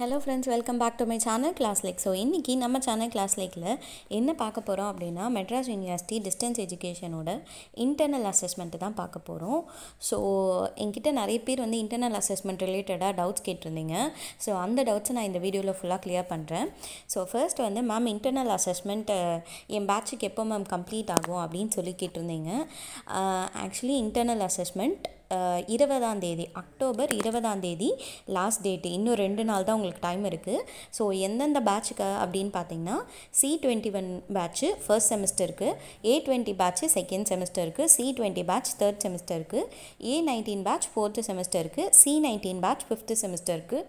hello friends welcome back to my channel class like so இன்றைக்கி நம்ம channel class லைக்கில் என்ன பார்க்க போகிறோம் அப்படின்னா மெட்ராஸ் யூனிவர்சிட்டி டிஸ்டன்ஸ் எஜுகேஷனோட இன்டர்னல் அசஸ்மெண்ட்டு தான் பார்க்க போகிறோம் ஸோ என்கிட்ட நிறைய பேர் வந்து இன்டர்னல் அசஸ்மெண்ட் ரிலேட்டடாக டவுட்ஸ் கேட்டிருந்தீங்க ஸோ அந்த டவுட்ஸை நான் இந்த வீடியோவில் ஃபுல்லாக கிளியர் பண்ணுறேன் ஸோ ஃபர்ஸ்ட் வந்து மேம் இன்டர்னல் அசஸ்மெண்ட்டு என் பேட்சுக்கு எப்போ மேம் கம்ப்ளீட் ஆகும் அப்படின்னு சொல்லி கேட்டிருந்தீங்க ஆக்சுவலி இன்டர்னல் அசஸ்மெண்ட் இருபதாம் தேதி அக்டோபர் இருபதாம் தேதி லாஸ்ட் டேட்டு இன்னும் ரெண்டு நாள் தான் உங்களுக்கு டைம் இருக்குது ஸோ எந்தெந்த பேட்சுக்கு அப்படின்னு பார்த்தீங்கன்னா C twenty one batch first செமஸ்டருக்கு ஏ டுவெண்ட்டி பேட்சு செகண்ட் செமஸ்டருக்கு சி டுவெண்ட்டி பேட்ச் தேர்ட் செமஸ்டருக்கு ஏ நைன்டீன் பேட்ச் ஃபோர்த்து செமஸ்டருக்கு சி நைன்டீன் பேட்ச் ஃபிஃப்த்து செமஸ்டருக்கு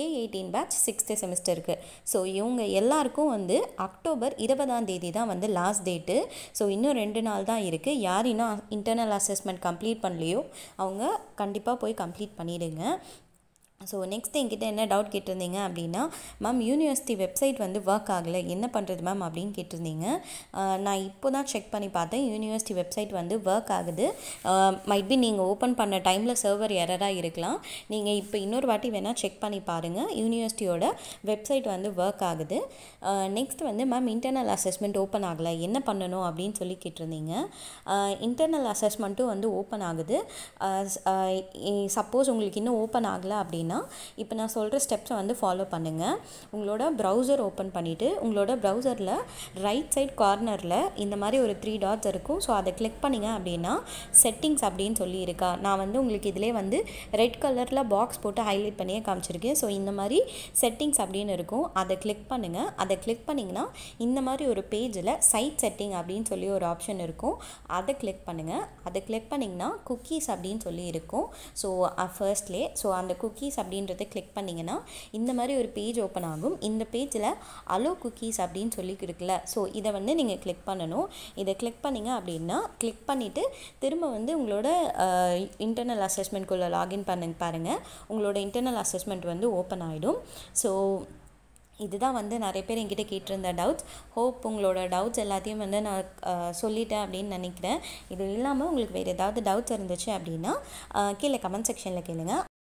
ஏ எயிட்டீன் பேட்ச் சிக்ஸ்த்து செமஸ்டருக்கு ஸோ இவங்க எல்லாருக்கும் வந்து அக்டோபர் இருபதாம் தேதி தான் வந்து லாஸ்ட் டேட்டு ஸோ இன்னும் ரெண்டு நாள் தான் இருக்குது யார் இன்னும் இன்டர்னல் அசஸ்மெண்ட் கம்ப்ளீட் பண்ணலையோ அவங்க கண்டிப்பாக போய் கம்ப்ளீட் பண்ணிவிடுங்க ஸோ நெக்ஸ்ட் என்கிட்ட என்ன டவுட் கேட்டிருந்தீங்க அப்படின்னா மேம் யூனிவர்சிட்டி வெப்சைட் வந்து ஒர்க் ஆகலை என்ன பண்ணுறது மேம் அப்படின்னு கேட்டிருந்தீங்க நான் இப்போ தான் செக் பண்ணி பார்த்தேன் யூனிவர்சிட்டி வெப்சைட் வந்து ஒர்க் ஆகுது மைட் பி நீங்கள் ஓப்பன் பண்ண டைமில் சர்வர் எரராக இருக்கலாம் நீங்கள் இப்போ இன்னொரு வாட்டி வேணால் செக் பண்ணி பாருங்கள் யூனிவர்சிட்டியோட வெப்சைட் வந்து ஒர்க் ஆகுது நெக்ஸ்ட் வந்து மேம் இன்டர்னல் அசஸ்மெண்ட் ஓப்பன் ஆகலை என்ன பண்ணணும் அப்படின்னு சொல்லி கேட்டிருந்தீங்க இன்டர்னல் அசஸ்மெண்ட்டும் வந்து ஓப்பன் ஆகுது சப்போஸ் உங்களுக்கு இன்னும் ஓப்பன் ஆகலை அப்படின்னா அப்படின்னா இப்போ நான் சொல்கிற ஸ்டெப்ஸை வந்து ஃபாலோ பண்ணுங்கள் உங்களோட ப்ரௌசர் ஓப்பன் பண்ணிவிட்டு உங்களோட ப்ரௌசரில் ரைட் சைட் கார்னரில் இந்த மாதிரி ஒரு த்ரீ டாட்ஸ் இருக்கும் ஸோ அதை கிளிக் பண்ணிங்க அப்படின்னா செட்டிங்ஸ் அப்படின்னு சொல்லி இருக்கா நான் வந்து உங்களுக்கு இதிலே வந்து ரெட் கலரில் பாக்ஸ் போட்டு ஹைலைட் பண்ணியே காமிச்சிருக்கேன் ஸோ இந்த மாதிரி செட்டிங்ஸ் அப்படின்னு இருக்கும் அதை கிளிக் பண்ணுங்கள் அதை கிளிக் பண்ணிங்கன்னா இந்த மாதிரி ஒரு பேஜில் சைட் செட்டிங் அப்படின்னு சொல்லி ஒரு ஆப்ஷன் இருக்கும் அதை கிளிக் பண்ணுங்கள் அதை கிளிக் பண்ணிங்கன்னா குக்கீஸ் அப்படின்னு சொல்லி இருக்கும் ஸோ ஃபர்ஸ்ட்லே ஸோ அந்த குக்கீஸ் அப்படின்றத கிளிக் பண்ணிங்கன்னா இந்த மாதிரி ஒரு பேஜ் ஓப்பன் ஆகும் இந்த பேஜில் அலோ குக்கீஸ் அப்படின்னு சொல்லி கொடுக்கல ஸோ இதை வந்து நீங்கள் கிளிக் பண்ணணும் இதை கிளிக் பண்ணிங்க அப்படின்னா கிளிக் பண்ணிவிட்டு திரும்ப வந்து உங்களோட இன்டர்னல் அசஸ்மெண்ட்குள்ளே லாகின் பண்ணுங்க பாருங்கள் உங்களோட இன்டர்னல் அசஸ்மெண்ட் வந்து ஓப்பன் ஆகிடும் ஸோ இதுதான் வந்து நிறைய பேர் என்கிட்ட கேட்டிருந்த டவுட்ஸ் ஹோப் உங்களோட டவுட்ஸ் எல்லாத்தையும் வந்து நான் சொல்லிட்டேன் அப்படின்னு நினைக்கிறேன் இது இல்லாமல் உங்களுக்கு வேறு ஏதாவது டவுட்ஸ் இருந்துச்சு அப்படின்னா கீழே கமெண்ட் செக்ஷனில் கேளுங்கள்